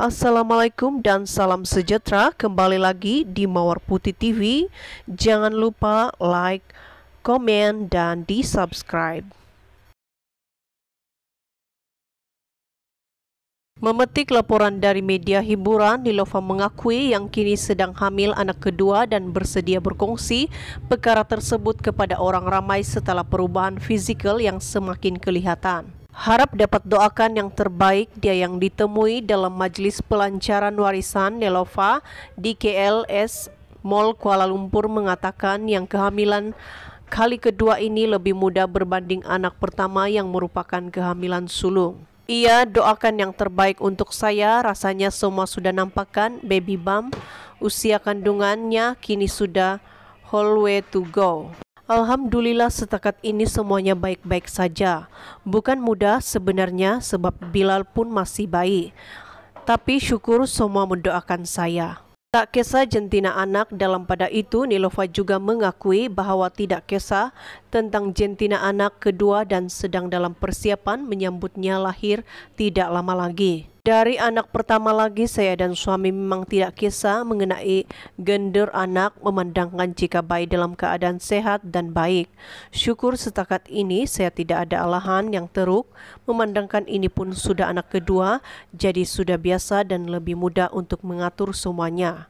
Assalamualaikum dan salam sejahtera kembali lagi di Mawar Putih TV. Jangan lupa like, komen, dan di subscribe. Memetik laporan dari media hiburan, Nilofa mengakui yang kini sedang hamil anak kedua dan bersedia berkongsi perkara tersebut kepada orang ramai setelah perubahan fizikal yang semakin kelihatan. Harap dapat doakan yang terbaik dia yang ditemui dalam Majelis Pelancaran Warisan Nilofa di KLS Mall Kuala Lumpur mengatakan yang kehamilan kali kedua ini lebih mudah berbanding anak pertama yang merupakan kehamilan sulung. Iya, doakan yang terbaik untuk saya, rasanya semua sudah nampakkan baby bump, usia kandungannya kini sudah whole way to go. Alhamdulillah setakat ini semuanya baik-baik saja. Bukan mudah sebenarnya sebab Bilal pun masih bayi. Tapi syukur semua mendoakan saya. Tak kisah jentina anak dalam pada itu Nilofa juga mengakui bahwa tidak kisah tentang jentina anak kedua dan sedang dalam persiapan menyambutnya lahir tidak lama lagi. Dari anak pertama lagi, saya dan suami memang tidak kisah mengenai gender anak, memandangkan jika bayi dalam keadaan sehat dan baik. Syukur setakat ini saya tidak ada alahan yang teruk, memandangkan ini pun sudah anak kedua, jadi sudah biasa dan lebih mudah untuk mengatur semuanya.